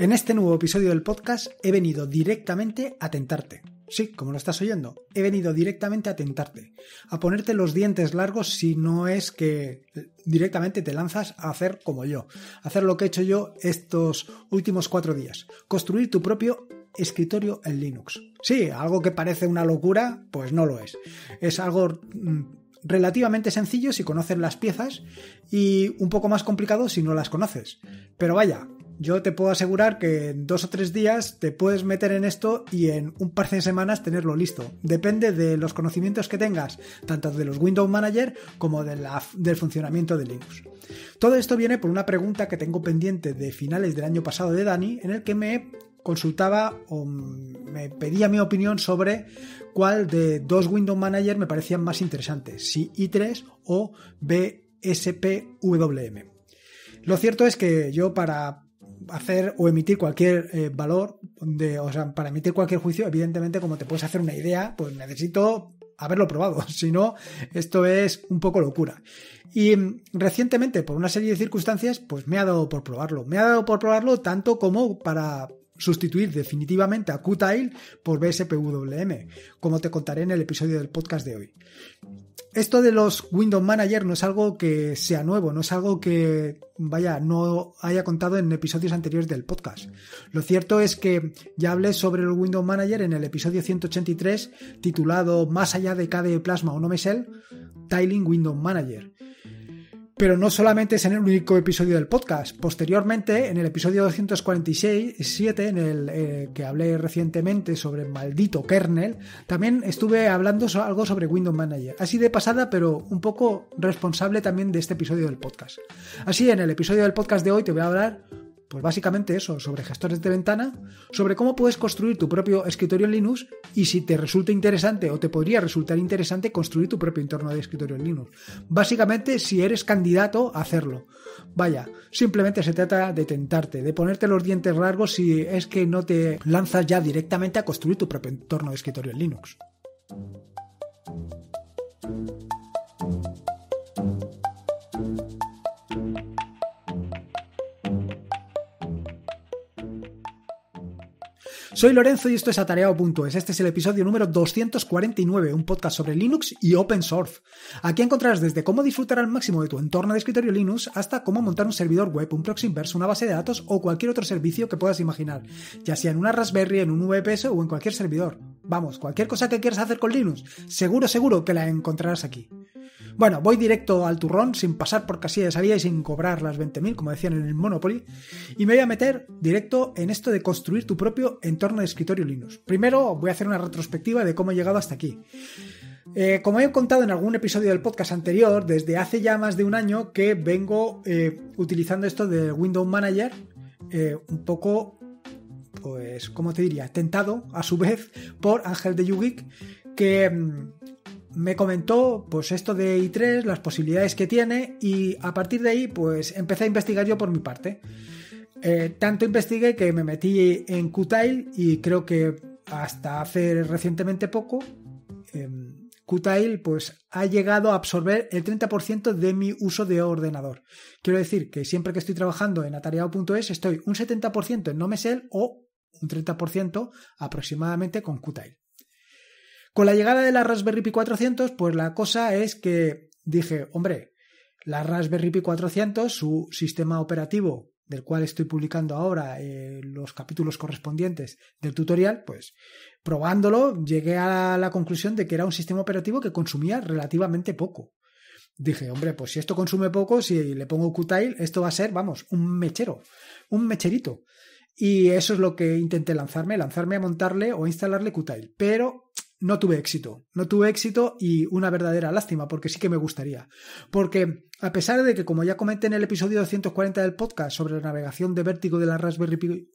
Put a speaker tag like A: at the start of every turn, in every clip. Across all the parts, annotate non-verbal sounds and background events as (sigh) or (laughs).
A: En este nuevo episodio del podcast he venido directamente a tentarte. Sí, como lo estás oyendo, he venido directamente a tentarte, a ponerte los dientes largos si no es que directamente te lanzas a hacer como yo, a hacer lo que he hecho yo estos últimos cuatro días, construir tu propio escritorio en Linux. Sí, algo que parece una locura, pues no lo es. Es algo mm, relativamente sencillo si conoces las piezas y un poco más complicado si no las conoces. Pero vaya, yo te puedo asegurar que en dos o tres días te puedes meter en esto y en un par de semanas tenerlo listo. Depende de los conocimientos que tengas, tanto de los Windows Manager como del funcionamiento de Linux. Todo esto viene por una pregunta que tengo pendiente de finales del año pasado de Dani, en el que me consultaba o me pedía mi opinión sobre cuál de dos Windows Manager me parecían más interesantes, si i3 o BSPWM. Lo cierto es que yo para hacer o emitir cualquier eh, valor, de, o sea, para emitir cualquier juicio, evidentemente, como te puedes hacer una idea, pues necesito haberlo probado, (laughs) si no, esto es un poco locura. Y mm, recientemente, por una serie de circunstancias, pues me ha dado por probarlo. Me ha dado por probarlo tanto como para sustituir definitivamente a Qtile por BSPWM, como te contaré en el episodio del podcast de hoy esto de los Windows Manager no es algo que sea nuevo, no es algo que, vaya, no haya contado en episodios anteriores del podcast. Lo cierto es que ya hablé sobre el Windows Manager en el episodio 183 titulado Más allá de KDE Plasma o no me Tiling Windows Manager. Pero no solamente es en el único episodio del podcast. Posteriormente, en el episodio 247, en el eh, que hablé recientemente sobre maldito kernel, también estuve hablando algo sobre Windows Manager. Así de pasada, pero un poco responsable también de este episodio del podcast. Así, en el episodio del podcast de hoy te voy a hablar pues básicamente eso, sobre gestores de ventana, sobre cómo puedes construir tu propio escritorio en Linux y si te resulta interesante o te podría resultar interesante construir tu propio entorno de escritorio en Linux. Básicamente si eres candidato a hacerlo. Vaya, simplemente se trata de tentarte, de ponerte los dientes largos si es que no te lanzas ya directamente a construir tu propio entorno de escritorio en Linux. Soy Lorenzo y esto es atareado.es. Este es el episodio número 249, un podcast sobre Linux y open source. Aquí encontrarás desde cómo disfrutar al máximo de tu entorno de escritorio Linux hasta cómo montar un servidor web, un proxy inverso, una base de datos o cualquier otro servicio que puedas imaginar, ya sea en una Raspberry, en un VPS o en cualquier servidor. Vamos, cualquier cosa que quieras hacer con Linux, seguro, seguro que la encontrarás aquí. Bueno, voy directo al turrón sin pasar por casilla de salida y sin cobrar las 20.000, como decían en el Monopoly, y me voy a meter directo en esto de construir tu propio entorno de escritorio Linux. Primero voy a hacer una retrospectiva de cómo he llegado hasta aquí. Eh, como he contado en algún episodio del podcast anterior, desde hace ya más de un año que vengo eh, utilizando esto del Windows Manager eh, un poco, pues, ¿cómo te diría? Tentado a su vez por Ángel de Yugik, que mm, me comentó pues esto de i3, las posibilidades que tiene y a partir de ahí pues empecé a investigar yo por mi parte. Eh, tanto investigué que me metí en Qtile y creo que hasta hace recientemente poco em, Qtile pues ha llegado a absorber el 30% de mi uso de ordenador. Quiero decir que siempre que estoy trabajando en atareado.es estoy un 70% en Nomesel o un 30% aproximadamente con Qtile. Con la llegada de la Raspberry Pi 400, pues la cosa es que dije, hombre, la Raspberry Pi 400, su sistema operativo del cual estoy publicando ahora eh, los capítulos correspondientes del tutorial, pues probándolo llegué a la conclusión de que era un sistema operativo que consumía relativamente poco. Dije, hombre, pues si esto consume poco, si le pongo Qtile, esto va a ser, vamos, un mechero, un mecherito. Y eso es lo que intenté lanzarme, lanzarme a montarle o instalarle Qtile. Pero no tuve éxito. No tuve éxito y una verdadera lástima, porque sí que me gustaría. Porque a pesar de que, como ya comenté en el episodio 240 del podcast sobre la navegación de vértigo de la Raspberry Pi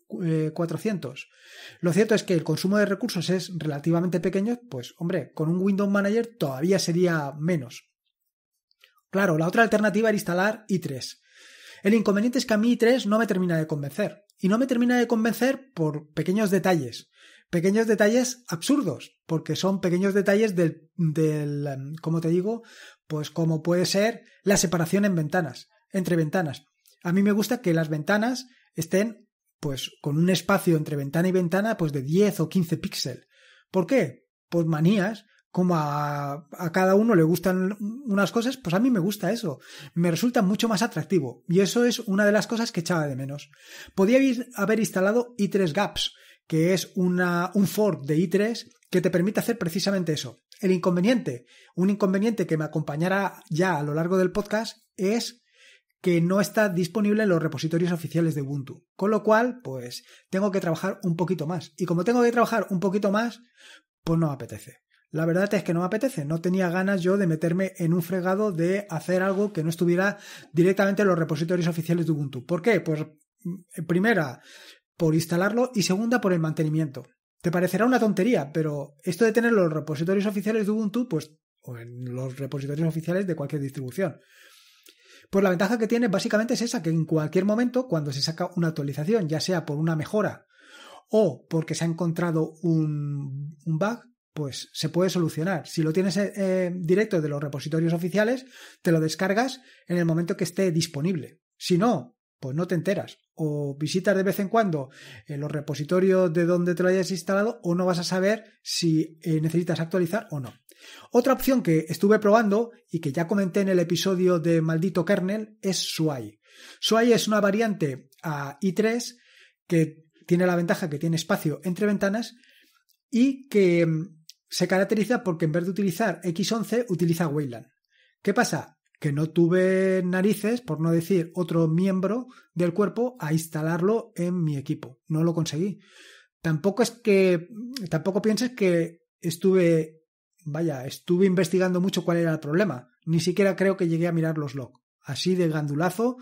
A: 400, eh, lo cierto es que el consumo de recursos es relativamente pequeño, pues hombre, con un Windows Manager todavía sería menos. Claro, la otra alternativa era instalar i3. El inconveniente es que a mí i3 no me termina de convencer. Y no me termina de convencer por pequeños detalles pequeños detalles absurdos, porque son pequeños detalles del, como te digo, pues como puede ser la separación en ventanas, entre ventanas. A mí me gusta que las ventanas estén, pues, con un espacio entre ventana y ventana, pues, de 10 o 15 píxeles. ¿Por qué? Pues manías, como a, a, cada uno le gustan unas cosas, pues a mí me gusta eso. Me resulta mucho más atractivo. Y eso es una de las cosas que echaba de menos. Podía haber instalado i3 Gaps, que es un fork de i3 que te permite hacer precisamente eso. El inconveniente, un inconveniente que me acompañará ya a lo largo del podcast, es que no está disponible en los repositorios oficiales de Ubuntu. Con lo cual, pues tengo que trabajar un poquito más. Y como tengo que trabajar un poquito más, pues no me apetece. La verdad es que no me apetece, no tenía ganas yo de meterme en un fregado de hacer algo que no estuviera directamente en los repositorios oficiales de Ubuntu. ¿Por qué? Pues mm, primera, por instalarlo y segunda por el mantenimiento. Te parecerá una tontería, pero esto de tener los repositorios oficiales de Ubuntu, pues, o en los repositorios oficiales de cualquier distribución. Pues la ventaja que tiene básicamente es esa, que en cualquier momento, cuando se saca una actualización, ya sea por una mejora o porque se ha encontrado un, bug, pues se puede solucionar. Si lo tienes eh, eh, directo de los repositorios oficiales, te lo descargas en el momento que esté disponible. Si no, pues no te enteras. O visitas de vez en cuando eh, los repositorios de donde te lo hayas instalado o no vas a saber si eh, necesitas actualizar o no. Otra opción que estuve probando y que ya comenté en el episodio de Maldito Kernel es sway sway es una variante a i3 que tiene la ventaja que tiene espacio entre ventanas y que mm, se caracteriza porque en vez de utilizar X11 utiliza Wayland. ¿Qué pasa? que no tuve narices, por no decir otro miembro del cuerpo, a instalarlo en mi equipo. No lo conseguí. Tampoco es que, tampoco pienses que estuve, vaya, estuve investigando mucho cuál era el problema. Ni siquiera creo que llegué a mirar los logs. Así de gandulazo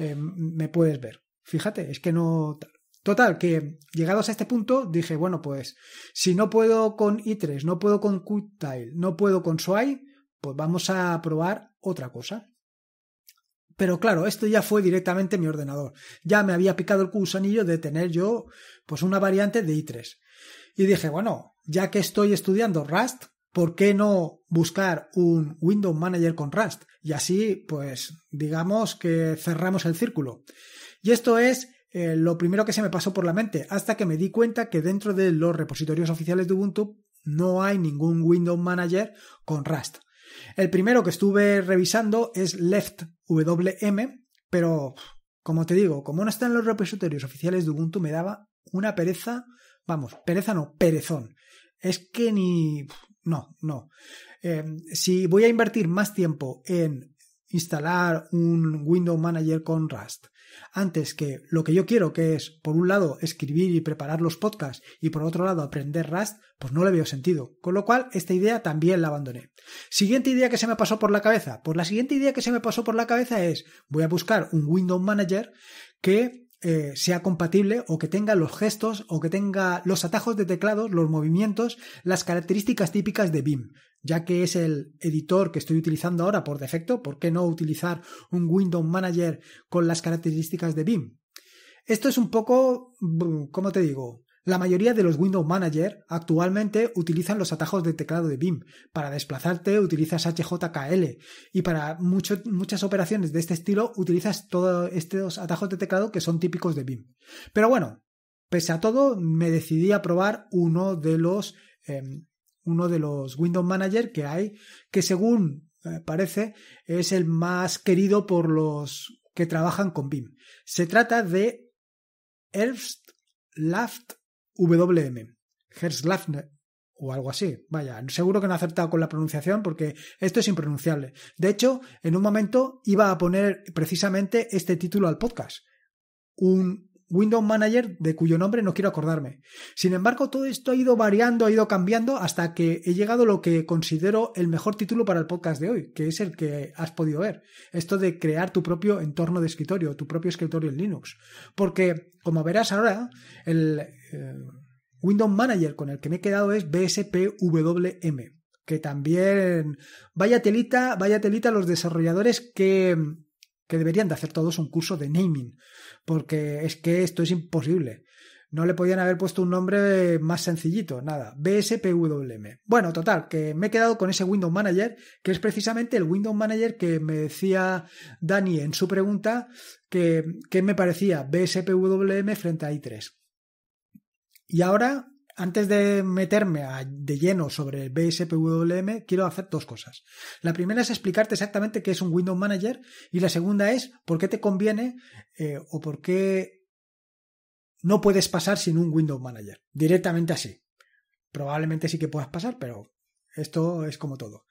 A: eh, me puedes ver. Fíjate, es que no. Total, que llegados a este punto dije, bueno, pues si no puedo con i3, no puedo con Qtile, no puedo con Swai, pues vamos a probar otra cosa. Pero claro, esto ya fue directamente mi ordenador. Ya me había picado el gusanillo de tener yo pues una variante de i3. Y dije, bueno, ya que estoy estudiando Rust, ¿por qué no buscar un Windows Manager con Rust? Y así, pues, digamos que cerramos el círculo. Y esto es eh, lo primero que se me pasó por la mente, hasta que me di cuenta que dentro de los repositorios oficiales de Ubuntu no hay ningún Windows Manager con Rust. El primero que estuve revisando es Left WM, pero como te digo, como no están los repositorios oficiales de Ubuntu, me daba una pereza, vamos, pereza no, perezón. Es que ni... No, no. Eh, si voy a invertir más tiempo en instalar un Window Manager con Rust. Antes que lo que yo quiero, que es, por un lado, escribir y preparar los podcasts y por otro lado, aprender Rust, pues no le veo sentido. Con lo cual, esta idea también la abandoné. Siguiente idea que se me pasó por la cabeza. Pues la siguiente idea que se me pasó por la cabeza es, voy a buscar un Window Manager que eh, sea compatible o que tenga los gestos o que tenga los atajos de teclado, los movimientos, las características típicas de BIM. Ya que es el editor que estoy utilizando ahora por defecto, ¿por qué no utilizar un Windows Manager con las características de BIM? Esto es un poco, mm, ¿cómo te digo? La mayoría de los Windows Manager actualmente utilizan los atajos de teclado de BIM. Para desplazarte utilizas HJKL y para muchas operaciones de este estilo utilizas todos estos atajos de teclado que son típicos de BIM. Pero bueno, pese a todo, me decidí a probar uno de los, em, uno de los Window Manager que hay, que según eh, parece es el más querido por los que trabajan con BIM. Se trata de WM, Herzlafner, o algo así. Vaya, seguro que no he acertado con la pronunciación porque esto es impronunciable. De hecho, en un momento iba a poner precisamente este título al podcast. Un Windows Manager de cuyo nombre no quiero acordarme. Sin embargo, todo esto ha ido variando, ha ido cambiando hasta que he llegado a lo que considero el mejor título para el podcast de hoy, que es el que has podido ver. Esto de crear tu propio entorno de escritorio, tu propio escritorio en Linux. Porque, como verás ahora, el, eh, Windows Manager con el que me he quedado es BSPWM, que también vaya telita, vaya telita los desarrolladores que, que deberían de hacer todos un curso de naming, porque es que esto es imposible. No le podían haber puesto un nombre más sencillito, nada, BSPWM. Bueno, total, que me he quedado con ese Windows Manager, que es precisamente el Windows Manager que me decía Dani en su pregunta que, que me parecía BSPWM frente a i3. Y ahora, antes de meterme de lleno sobre el BSPWM, quiero hacer dos cosas. La primera es explicarte exactamente qué es un Window Manager y la segunda es por qué te conviene eh, o por qué no puedes pasar sin un Window Manager, directamente así. Probablemente sí que puedas pasar, pero esto es como todo.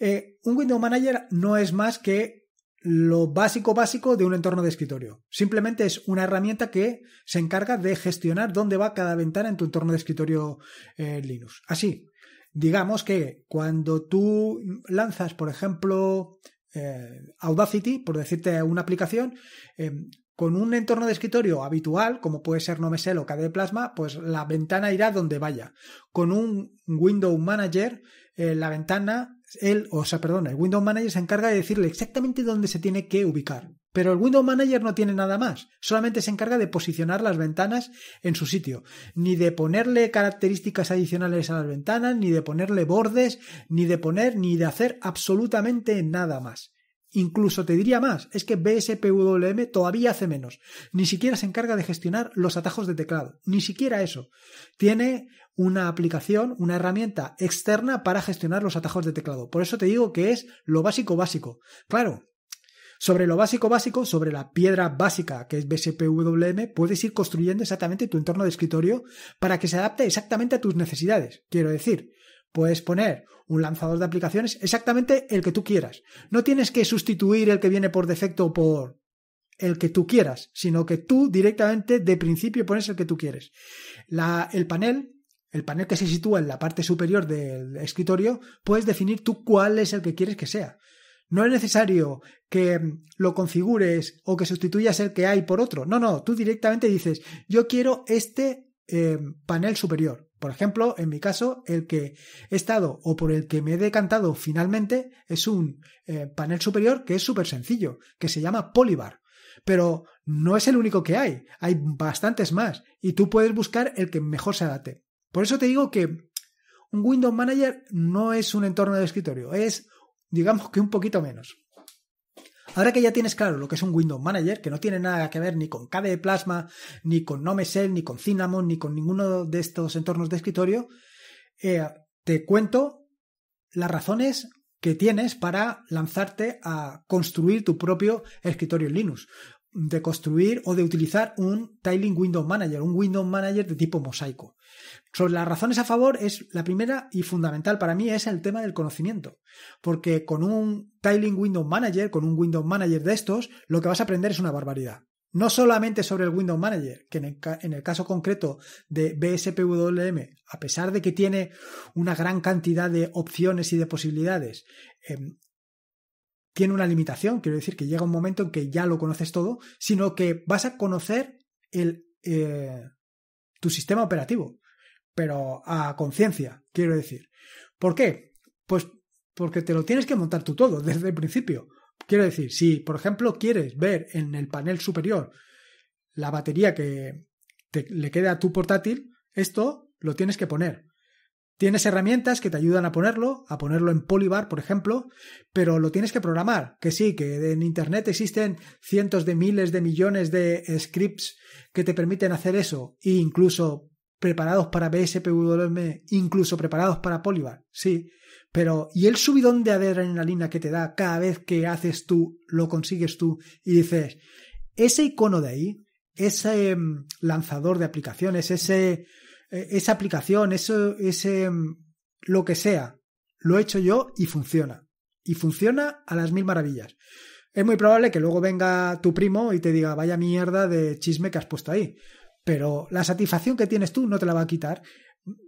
A: Eh, un Window Manager no es más que lo básico básico de un entorno de escritorio. Simplemente es una herramienta que se encarga de gestionar dónde va cada ventana en tu entorno de escritorio eh, Linux. Así, digamos que cuando tú lanzas, por ejemplo, eh, Audacity, por decirte una aplicación, eh, con un entorno de escritorio habitual, como puede ser Nomesel o KDE Plasma, pues la ventana irá donde vaya. Con un Window Manager, la ventana él, o sea, perdona, el Windows Manager se encarga de decirle exactamente dónde se tiene que ubicar. Pero el Windows Manager no tiene nada más, solamente se encarga de posicionar las ventanas en su sitio, ni de ponerle características adicionales a las ventanas, ni de ponerle bordes, ni de poner, ni de hacer absolutamente nada más. Incluso te diría más, es que BSPWM todavía hace menos. Ni siquiera se encarga de gestionar los atajos de teclado. Ni siquiera eso. Tiene una aplicación, una herramienta externa para gestionar los atajos de teclado. Por eso te digo que es lo básico básico. Claro, sobre lo básico básico, sobre la piedra básica que es BSPWM, puedes ir construyendo exactamente tu entorno de escritorio para que se adapte exactamente a tus necesidades. Quiero decir, puedes poner un lanzador de aplicaciones exactamente el que tú quieras. No tienes que sustituir el que viene por defecto por el que tú quieras, sino que tú directamente de principio pones el que tú quieres. La, el panel el panel que se sitúa en la parte superior del escritorio, puedes definir tú cuál es el que quieres que sea. No es necesario que mm, lo configures o que sustituyas el que hay por otro. No, no, tú directamente dices, yo quiero este eh, panel superior. Por ejemplo, en mi caso, el que he estado o por el que me he decantado finalmente es un eh, panel superior que es súper sencillo, que se llama Polybar. Pero no es el único que hay, hay bastantes más y tú puedes buscar el que mejor se adapte. Por eso te digo que un Windows Manager no es un entorno de escritorio, es, digamos que un poquito menos. Ahora que ya tienes claro lo que es un Windows Manager, que no tiene nada que ver ni con KDE Plasma, ni con Nomesel, ni con Cinnamon, ni con ninguno de estos entornos de escritorio, eh, te cuento las razones que tienes para lanzarte a construir tu propio escritorio en Linux de construir o de utilizar un Tiling Window Manager, un Window Manager de tipo mosaico. Sobre las razones a favor es la primera y fundamental para mí es el tema del conocimiento, porque con un Tiling Window Manager, con un Window Manager de estos, lo que vas a aprender es una barbaridad. No solamente sobre el Window Manager, que en el, caso concreto de BSPWM, a pesar de que tiene una gran cantidad de opciones y de posibilidades, em, tiene una limitación, quiero decir que llega un momento en que ya lo conoces todo, sino que vas a conocer el, eh, tu sistema operativo, pero a conciencia, quiero decir. ¿Por qué? Pues porque te lo tienes que montar tú todo (laughs) desde el principio. Quiero decir, si por ejemplo quieres ver en el panel superior la batería que te, le queda a tu portátil, esto lo tienes que poner. Tienes herramientas que te ayudan a ponerlo, a ponerlo en Polybar, por ejemplo, pero lo tienes que programar. Que sí, que en Internet existen cientos de miles de millones de scripts que te permiten hacer eso, e incluso preparados para BSPWM, incluso preparados para Polybar, sí. Pero, ¿y el subidón de adrenalina que te da cada vez que haces tú, lo consigues tú y dices, ese icono de ahí, ese mm, lanzador de aplicaciones, ese e-, esa aplicación, eso, ese, mm, lo que sea, lo he hecho yo y funciona. Y funciona a las mil maravillas. Es muy probable que luego venga tu primo y te diga, vaya mierda de chisme que has puesto ahí. Pero la satisfacción que tienes tú no te la va a quitar.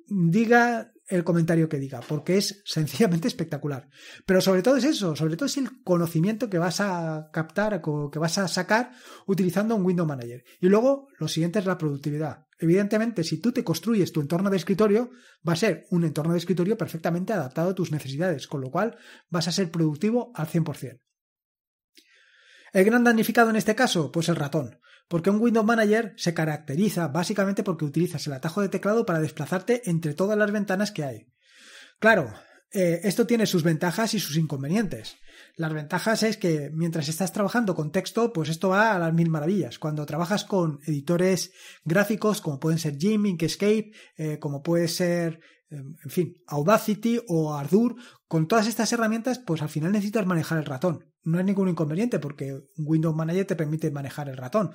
A: Diga el comentario que diga, porque es sencillamente espectacular. Pero sobre todo es eso, sobre todo es el conocimiento que vas a captar, que vas a sacar utilizando un Window Manager. Y luego, lo siguiente es la productividad. Evidentemente, si tú te construyes tu entorno de escritorio, va a ser un entorno de escritorio perfectamente adaptado a tus necesidades, con lo cual vas a ser productivo al 100%. ¿El gran damnificado en este caso? Pues el ratón, porque un Windows Manager se caracteriza básicamente porque utilizas el atajo de teclado para desplazarte entre todas las ventanas que hay. Claro, eh, esto tiene sus ventajas y sus inconvenientes. Las ventajas es que mientras estás trabajando con texto, pues esto va a las mil maravillas. Cuando trabajas con editores gráficos, como pueden ser Jim, Inkscape, eh, como puede ser, em, en fin, Audacity o Ardour, con todas estas herramientas, pues al final necesitas manejar el ratón. No hay ningún inconveniente porque Windows Manager te permite manejar el ratón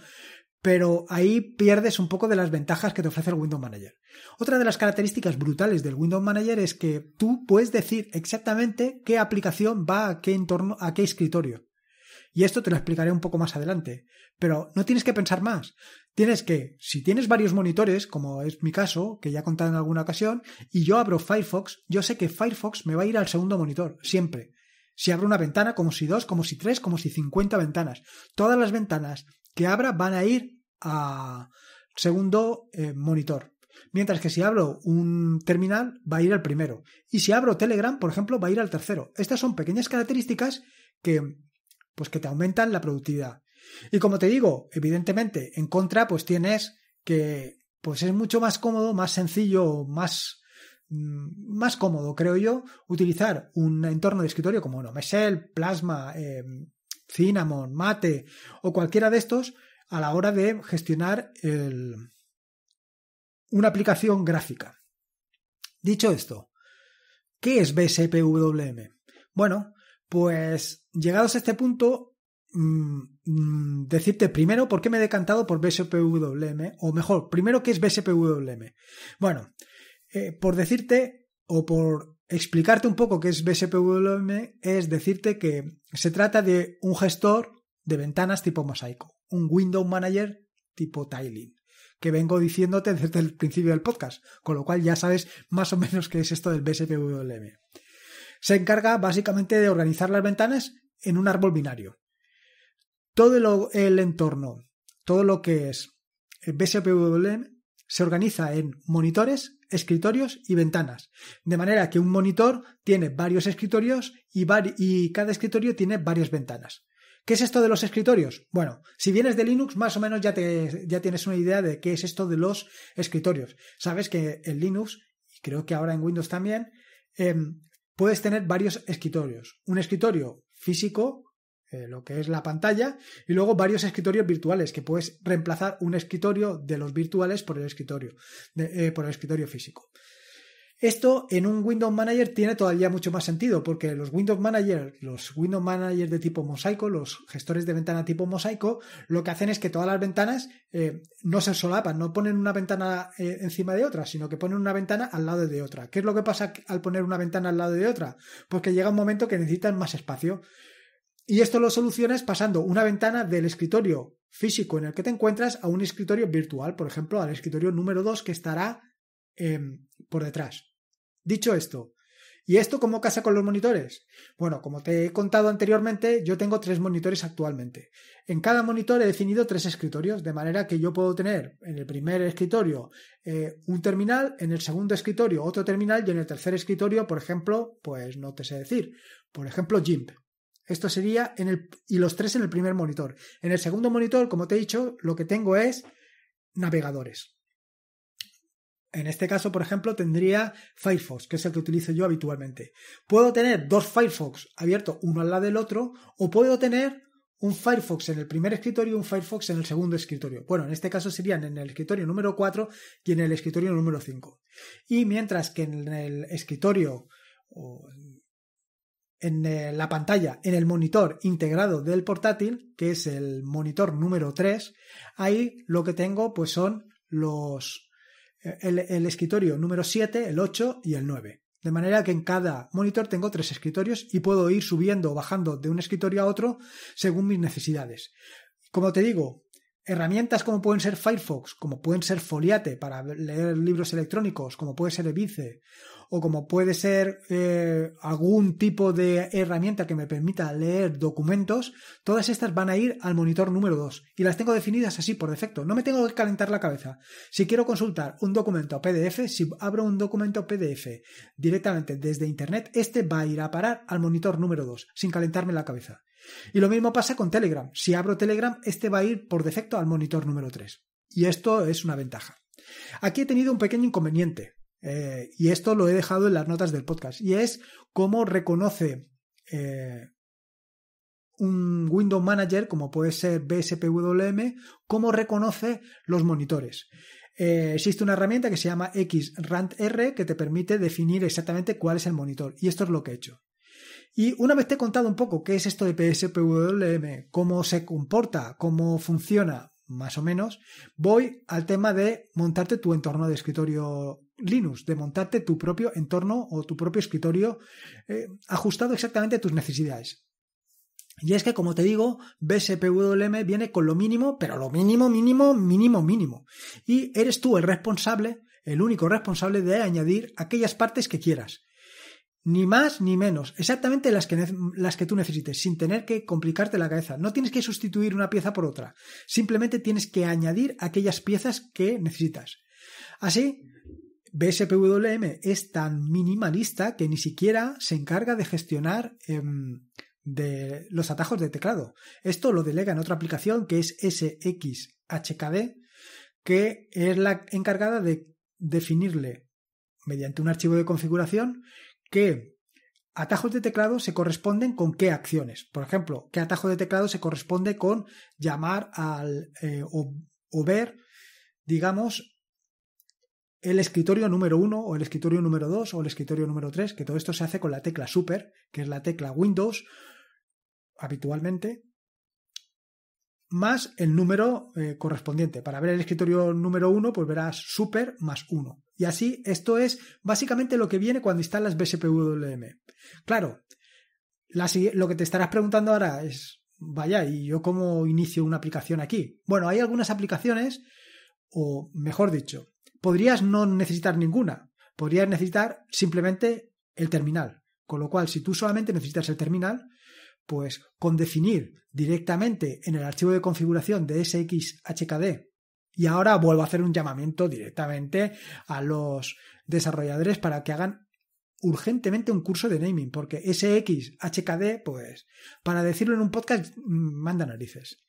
A: pero ahí pierdes un poco de las ventajas que te ofrece el Windows Manager. Otra de las características brutales del Windows Manager es que tú puedes decir exactamente qué aplicación va a qué entorno, a qué escritorio. Y esto te lo explicaré un poco más adelante. Pero no tienes que pensar más. Tienes que, si tienes varios monitores, como es mi caso, que ya he contado en alguna ocasión, y yo abro Firefox, yo sé que Firefox me va a ir al segundo monitor, siempre. Si abro una ventana, como si dos, como si tres, como si cincuenta ventanas. Todas las ventanas que abra van a ir a segundo eh, monitor. Mientras que si abro un terminal va a ir al primero. Y si abro Telegram, por ejemplo, va a ir al tercero. Estas son pequeñas características que, pues, que te aumentan la productividad. Y como te digo, evidentemente, en contra, pues tienes que, pues es mucho más cómodo, más sencillo, más, mm, más cómodo, creo yo, utilizar un entorno de escritorio como mesel, Plasma, eh, Cinnamon, Mate o cualquiera de estos a la hora de gestionar una aplicación gráfica. Dicho esto, ¿qué es BSPWM? Bueno, pues llegados a este punto, mm, mm, decirte primero por qué me he decantado por BSPWM, o mejor, primero qué es BSPWM. Bueno, eh, por decirte o por explicarte un poco qué es BSPWM, es decirte que se trata de un gestor de ventanas tipo mosaico un Window Manager tipo tiling que vengo diciéndote desde el principio del podcast, con lo cual ya sabes más o menos qué es esto del BSPWM. Se encarga básicamente de organizar las ventanas en un árbol binario. Todo el entorno, todo lo que es el BSPWM se organiza en monitores, escritorios y ventanas, de manera que un monitor tiene varios escritorios y cada escritorio tiene varias ventanas. ¿Qué es esto de los escritorios? Bueno, si vienes de Linux, más o menos ya, tienes una idea de qué es esto de los escritorios. Sabes que en Linux, y creo que ahora en Windows también, em, puedes tener varios escritorios. Un escritorio físico, eh, lo que es la pantalla, y luego varios escritorios virtuales, que puedes reemplazar un escritorio de los virtuales por el escritorio, eh, por el escritorio físico. Esto en un Windows Manager tiene todavía mucho más sentido porque los Windows Manager, los Windows Manager de tipo mosaico, los gestores de ventana tipo mosaico, lo que hacen es que todas las ventanas eh, no se solapan, no ponen una ventana eh, encima de otra, sino que ponen una ventana al lado de otra. ¿Qué es lo que pasa al poner una ventana al lado de otra? Pues llega un momento que necesitan más espacio. Y esto lo solucionas pasando una ventana del escritorio físico en el que te encuentras a un escritorio virtual, por ejemplo, al escritorio número 2 que estará em, por detrás. Dicho esto, ¿y esto cómo casa con los monitores? Bueno, como te he contado anteriormente, yo tengo tres monitores actualmente. En cada monitor he definido tres escritorios, de manera que yo puedo tener en el primer escritorio eh, un terminal, en el segundo escritorio otro terminal y en el tercer escritorio, por ejemplo, pues no te sé decir, por ejemplo, GIMP. Esto sería en el, y los tres en el primer monitor. En el segundo monitor, como te he dicho, lo que tengo es navegadores. En este caso, por ejemplo, tendría Firefox, que es el que utilizo yo habitualmente. Puedo tener dos Firefox abiertos uno al lado del otro o puedo tener un Firefox en el primer escritorio y un Firefox en el segundo escritorio. Bueno, en este caso serían en el escritorio número 4 y en el escritorio número 5. Y mientras que en el escritorio en eh, la pantalla, en el monitor integrado del portátil, que es el monitor número 3, ahí lo que tengo pues son los el, escritorio número 7, el 8 y el 9. De manera que en cada monitor tengo tres escritorios y puedo ir subiendo o bajando de un escritorio a otro según mis necesidades. Como te digo, herramientas como pueden ser Firefox, como pueden ser Foliate para leer libros electrónicos, como puede ser Evice, o como puede ser eh, algún tipo de herramienta que me permita leer documentos, todas estas van a ir al monitor número 2 y las tengo definidas así por defecto. No me tengo que calentar la cabeza. Si quiero consultar un documento PDF, si abro un documento PDF directamente desde Internet, este va a ir a parar al monitor número 2 sin calentarme la cabeza. Y lo mismo pasa con Telegram. Si abro Telegram, este va a ir por defecto al monitor número 3. Y esto es una ventaja. Aquí he tenido un pequeño inconveniente. Eh, y esto lo he dejado en las notas del podcast, y es cómo reconoce eh, un Windows Manager, como puede ser BSPWM, cómo reconoce los monitores. Eh, existe una herramienta que se llama XRandR que te permite definir exactamente cuál es el monitor, y esto es lo que he hecho. Y una vez te he contado un poco qué es esto de BSPWM, cómo se comporta, cómo funciona, más o menos, voy al tema de montarte tu entorno de escritorio Linux, de montarte tu propio entorno o tu propio escritorio eh, ajustado exactamente a tus necesidades. Y es que, como te digo, BSPWM viene con lo mínimo, pero lo mínimo, mínimo, mínimo, mínimo. Y eres tú el responsable, el único responsable de añadir aquellas partes que quieras. Ni más ni menos, exactamente las que, las que tú necesites, sin tener que complicarte la cabeza. No tienes que sustituir una pieza por otra, simplemente tienes que añadir aquellas piezas que necesitas. Así, BSPWM es tan minimalista que ni siquiera se encarga de gestionar em, de los atajos de teclado. Esto lo delega en otra aplicación que es SXHKD, que es la encargada de definirle mediante un archivo de configuración qué atajos de teclado se corresponden con qué acciones. Por ejemplo, qué atajo de teclado se corresponde con llamar al eh, o ver, digamos, el escritorio número 1 o el escritorio número 2 o el escritorio número 3, que todo esto se hace con la tecla Super, que es la tecla Windows habitualmente, más el número eh, correspondiente. Para ver el escritorio número 1, pues verás Super más 1. Y así, esto es básicamente lo que viene cuando instalas BSPWM. Claro, lo que te estarás preguntando ahora es, vaya, ¿y yo cómo inicio una aplicación aquí? Bueno, hay algunas aplicaciones, o mejor dicho, podrías no necesitar ninguna, podrías necesitar simplemente el terminal. Con lo cual, si tú solamente necesitas el terminal, pues con definir directamente en el archivo de configuración de SXHKD, y ahora vuelvo a hacer un llamamiento directamente a los desarrolladores para que hagan urgentemente un curso de naming, porque SXHKD, HKD, pues, para decirlo en un podcast, mm, manda narices.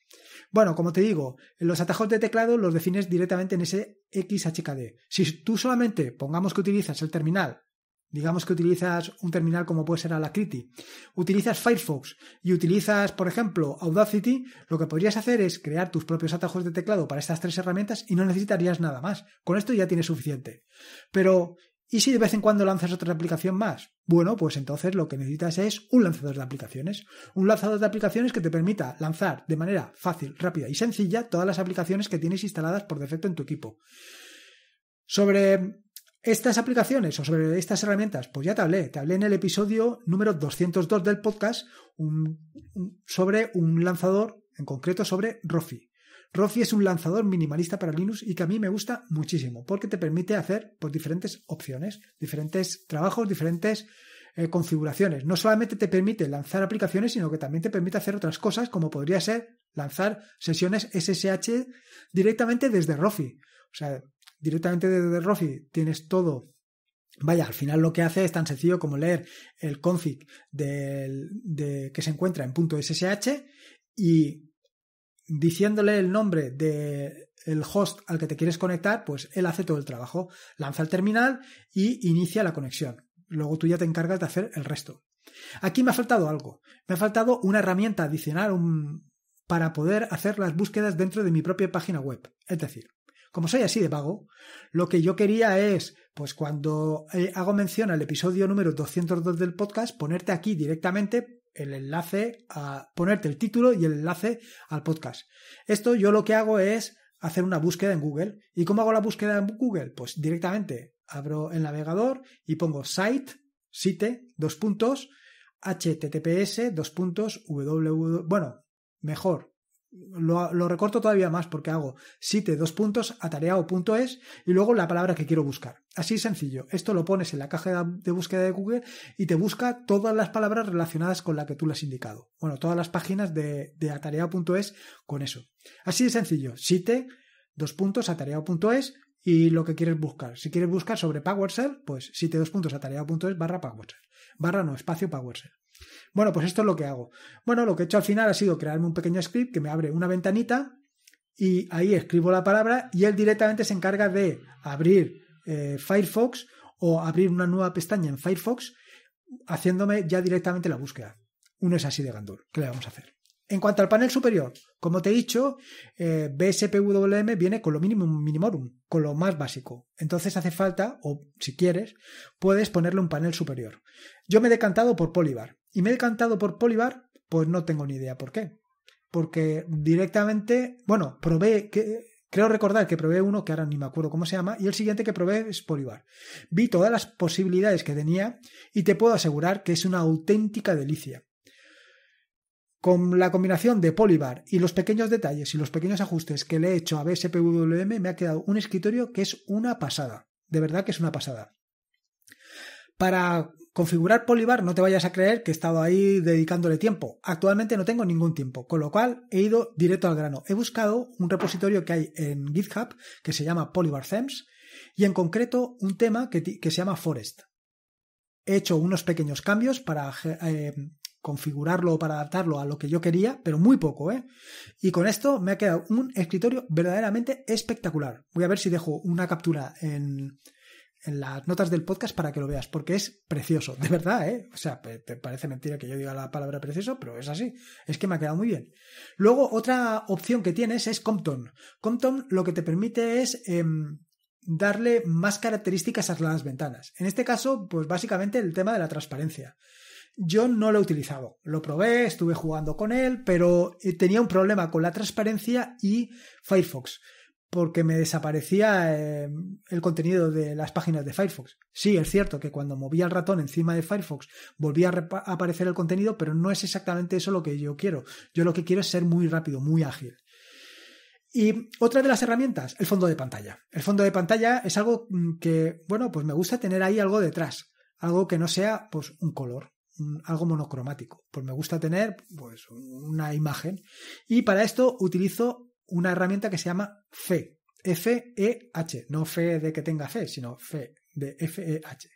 A: Bueno, como te digo, los atajos de teclado los defines directamente en ese XHKD. Si tú solamente, pongamos que utilizas el terminal, digamos que utilizas un terminal como puede ser Alacrity, utilizas Firefox y utilizas, por ejemplo, Audacity, lo que podrías hacer es crear tus propios atajos de teclado para estas tres herramientas y no necesitarías nada más. Con esto ya tienes suficiente. Pero y si de vez en cuando lanzas otra aplicación más, bueno, pues entonces lo que necesitas es un lanzador de aplicaciones. Un lanzador de aplicaciones que te permita lanzar de manera fácil, rápida y sencilla todas las aplicaciones que tienes instaladas por defecto en tu equipo. Sobre estas aplicaciones o sobre estas herramientas, pues ya te hablé, te hablé en el episodio número 202 del podcast sobre un lanzador, en concreto sobre Rofi. Rofi es un lanzador minimalista para Linux y que a mí me gusta muchísimo porque te permite hacer por diferentes opciones, diferentes trabajos, diferentes eh, configuraciones. No solamente te permite lanzar aplicaciones, sino que también te permite hacer otras cosas como podría ser lanzar sesiones SSH directamente desde Rofi. O sea, directamente desde Rofi tienes todo Vaya, al final lo que hace es tan sencillo como leer el config que se encuentra en .ssh y diciéndole el nombre del el host al que te quieres conectar, pues él hace todo el trabajo, lanza el terminal y inicia la conexión. Luego tú ya te encargas de hacer el resto. Aquí me ha faltado algo. Me ha faltado una herramienta adicional para poder hacer las búsquedas dentro de mi propia página web. Es decir, como soy así de vago, lo que yo quería es, pues cuando eh, hago mención al episodio número 202 del podcast, ponerte aquí directamente el enlace a ponerte el título y el enlace al podcast. Esto yo lo que hago es hacer una búsqueda en Google. ¿Y cómo hago la búsqueda en Google? Pues directamente abro el navegador y pongo site, site, dos puntos, https, dos puntos, www, bueno, mejor, lo, recorto todavía más porque hago site dos puntos y luego la palabra que quiero buscar. Así sencillo. Esto lo pones en la caja de búsqueda de Google y te busca todas las palabras relacionadas con la que tú le has indicado. Bueno, todas las páginas de, de atareado.es con eso. Así de sencillo. Site dos puntos y lo que quieres buscar. Si quieres buscar sobre PowerShell, pues site dos puntos barra PowerShell. Barra no, espacio PowerShell. Bueno, pues esto es lo que hago. Bueno, lo que he hecho al final ha sido crearme un pequeño script que me abre una ventanita y ahí escribo la palabra y él directamente se encarga de abrir eh, Firefox o abrir una nueva pestaña en Firefox haciéndome ya directamente la búsqueda. Uno es así de gandul. ¿Qué le vamos a hacer? En cuanto al panel superior, como te he dicho, eh, BSPWM viene con lo mínimo, minimorum, con lo más básico. Entonces hace falta, o si quieres, puedes ponerle un panel superior. Yo me he decantado por Polybar y me he decantado por Polybar? pues no tengo ni idea por qué. Porque directamente, bueno, probé, creo recordar que probé uno que ahora ni me acuerdo cómo se llama, y el siguiente que probé es Polybar. Vi todas las posibilidades que tenía y te puedo asegurar que es una auténtica delicia. Con la combinación de Polybar y los pequeños detalles y los pequeños ajustes que le he hecho a BSPWM, me ha quedado un escritorio que es una pasada. De verdad que es una pasada. Para Configurar Polybar, no te vayas a creer que he estado ahí dedicándole tiempo. Actualmente no tengo ningún tiempo, con lo cual he ido directo al grano. He buscado un repositorio que hay en GitHub que se llama Polybar Themes y en concreto un tema que, se llama Forest. He hecho unos pequeños cambios para eh, configurarlo configurarlo para adaptarlo a lo que yo quería, pero muy poco, ¿eh? Y con esto me ha quedado un escritorio verdaderamente espectacular. Voy a ver si dejo una captura en, en las notas del podcast para que lo veas, porque es precioso, de verdad, ¿eh? O sea, te parece mentira que yo diga la palabra precioso, pero es así, es que me ha quedado muy bien. Luego, otra opción que tienes es Compton. Compton lo que te permite es em, darle más características a las ventanas. En este caso, pues básicamente el tema de la transparencia. Yo no lo he utilizado, lo probé, estuve jugando con él, pero eh, tenía un problema con la transparencia y Firefox porque me desaparecía eh, el contenido de las páginas de Firefox. Sí, es cierto que cuando movía el ratón encima de Firefox volvía a aparecer el contenido, pero no es exactamente eso lo que yo quiero. Yo lo que quiero es ser muy rápido, muy ágil. Y otra de las herramientas, el fondo de pantalla. El fondo de pantalla es algo mm, que, bueno, pues me gusta tener ahí algo detrás, algo que no sea pues un color, algo monocromático. Pues me gusta tener pues una imagen y para esto utilizo una herramienta que se llama FE, F-E-H, no FE de que tenga fe, sino FE de F-E-H,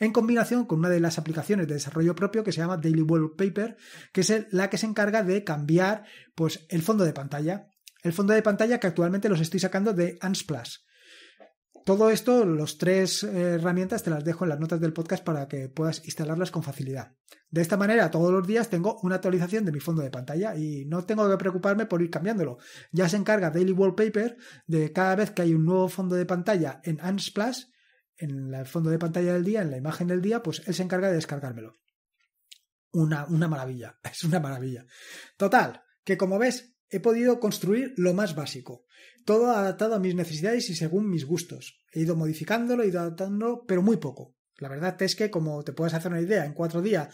A: en combinación con una de las aplicaciones de desarrollo propio que se llama Daily Wallpaper, que es la que se encarga de cambiar pues, el fondo de pantalla. El fondo de pantalla que actualmente los estoy sacando de Unsplash. Todo esto, los tres eh, herramientas te las dejo en las notas del podcast para que puedas instalarlas con facilidad. De esta manera, todos los días tengo una actualización de mi fondo de pantalla y no tengo que preocuparme por ir cambiándolo. Ya se encarga Daily Wallpaper de cada vez que hay un nuevo fondo de pantalla en Unsplash, en el fondo de pantalla del día, en la imagen del día, pues él se encarga de descargármelo. Una, una maravilla, (laughs) es una maravilla. Total, que como ves, he podido construir lo más básico todo adaptado a mis necesidades y según mis gustos. He ido modificándolo, he ido adaptándolo, pero muy poco. La verdad es que, como te puedes hacer una idea, en cuatro días,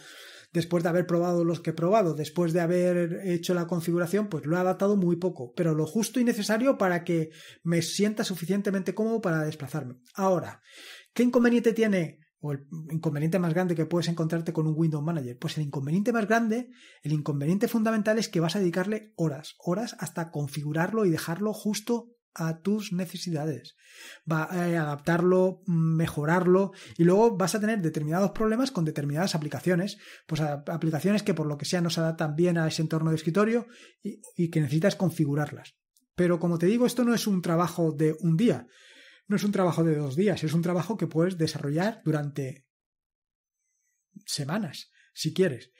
A: después de haber probado los que he probado, después de haber hecho la configuración, pues lo he adaptado muy poco, pero lo justo y necesario para que me sienta suficientemente cómodo para desplazarme. Ahora, ¿qué inconveniente tiene o el inconveniente más grande que puedes encontrarte con un Windows Manager? Pues el inconveniente más grande, el inconveniente fundamental es que vas a dedicarle horas, horas hasta configurarlo y dejarlo justo a tus necesidades. Va a eh, adaptarlo, mm, mejorarlo y luego vas a tener determinados problemas con determinadas aplicaciones, pues aplicaciones que por lo que sea no se adaptan bien a ese entorno de escritorio y, y que necesitas configurarlas. Pero como te digo, esto no es un trabajo de un día, no es un trabajo de dos días, es un trabajo que puedes desarrollar durante semanas, si quieres,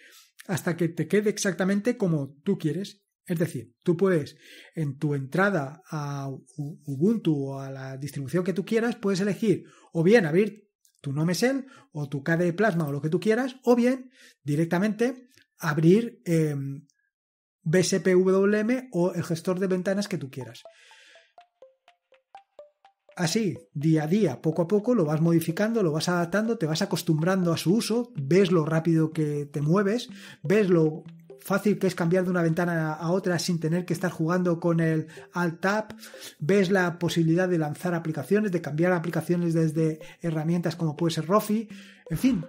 A: hasta que te quede exactamente como tú quieres. Es decir, tú puedes en tu entrada a Ubuntu o a la distribución que tú quieras, puedes elegir o bien abrir tu NoMesel o tu KDE Plasma o lo que tú quieras, o bien directamente abrir BSPWM em, o el gestor de ventanas que tú quieras así, día a día, poco a poco, lo vas modificando, lo vas adaptando, te vas acostumbrando a su uso, ves lo rápido que te mueves, ves lo fácil que es cambiar de una ventana a otra sin tener que estar jugando con el Alt Tab, ves la posibilidad de lanzar aplicaciones, de cambiar aplicaciones desde herramientas como puede ser Rofi, en fin,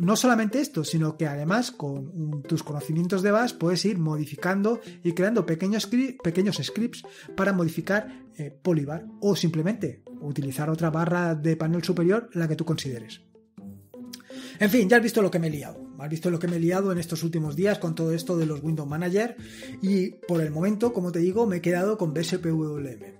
A: no solamente esto, sino que además con tus conocimientos de base puedes ir modificando y creando pequeños, pequeños scripts para modificar eh, Polybar o simplemente utilizar otra barra de panel superior, la que tú consideres. En fin, ya has visto lo que me he liado. Has visto lo que me he liado en estos últimos días con todo esto de los Windows Manager y por el momento, como te digo, me he quedado con BSPWM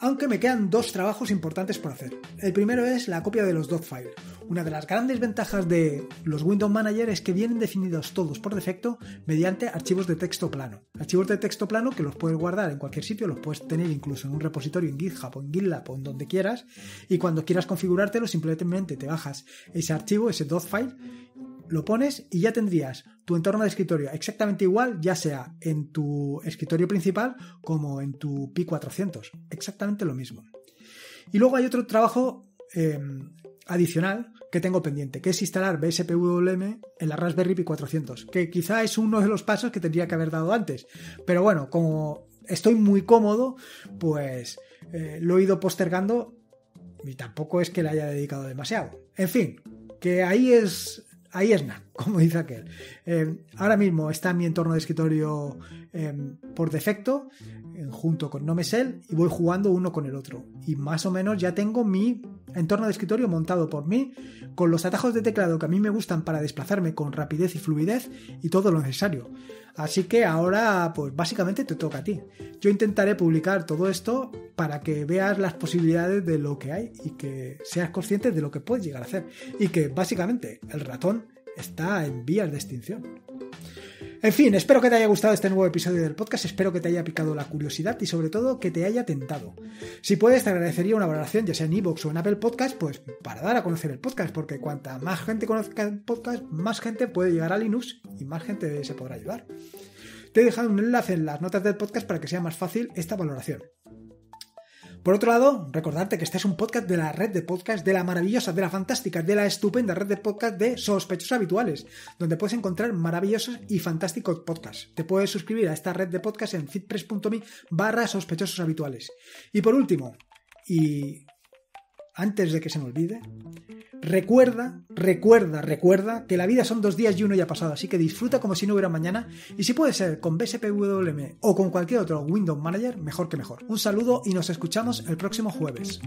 A: aunque me quedan dos trabajos importantes por hacer. El primero es la copia de los files. Una de las grandes ventajas de los Windows Manager es que vienen definidos todos por defecto mediante archivos de texto plano. Archivos de texto plano que los puedes guardar en cualquier sitio, los puedes tener incluso en un repositorio en GitHub o en GitLab o en donde quieras y cuando quieras configurártelo simplemente te bajas ese archivo, ese .file lo pones y ya tendrías tu entorno de escritorio exactamente igual, ya sea en tu escritorio principal como en tu Pi 400. Exactamente lo mismo. Y luego hay otro trabajo em, adicional que tengo pendiente, que es instalar BSPWM en la Raspberry Pi 400, que quizá es uno de los pasos que tendría que haber dado antes. Pero bueno, como estoy muy cómodo, pues eh, lo he ido postergando y tampoco es que le haya dedicado demasiado. En fin, que ahí es ahí es nada, (laughs) como dice aquel. Eh, ahora mismo está en mi entorno de escritorio eh, por defecto junto con Nomesel y voy jugando uno con el otro. Y más o menos ya tengo mi entorno de escritorio montado por mí, con los atajos de teclado que a mí me gustan para desplazarme con rapidez y fluidez y todo lo necesario. Así que ahora, pues básicamente te toca a ti. Yo intentaré publicar todo esto para que veas las posibilidades de lo que hay y que seas consciente de lo que puedes llegar a hacer. Y que básicamente el ratón está en vías de extinción. En fin, espero que te haya gustado este nuevo episodio del podcast, espero que te haya picado la curiosidad y sobre todo que te haya tentado. Si puedes, te agradecería una valoración, ya sea en iVoox o en Apple Podcast, pues para dar a conocer el podcast, porque cuanta más gente conozca el podcast, más gente puede llegar a Linux y más gente se podrá ayudar. Te he dejado un enlace en las notas del podcast para que sea más fácil esta valoración. Por otro lado, recordarte que este es un podcast de la red de podcasts de la maravillosa, de la fantástica, de la estupenda red de podcasts de sospechosos habituales, donde puedes encontrar maravillosos y fantásticos podcasts. Te puedes suscribir a esta red de podcasts en fitpress.me barra sospechosos habituales. Y por último, y antes de que se me olvide, recuerda, recuerda, recuerda que la vida son dos días y uno ya pasado, así que disfruta como si no hubiera mañana y si puede ser con BSPWM o con cualquier otro Windows Manager, mejor que mejor. Un saludo y nos escuchamos el próximo jueves.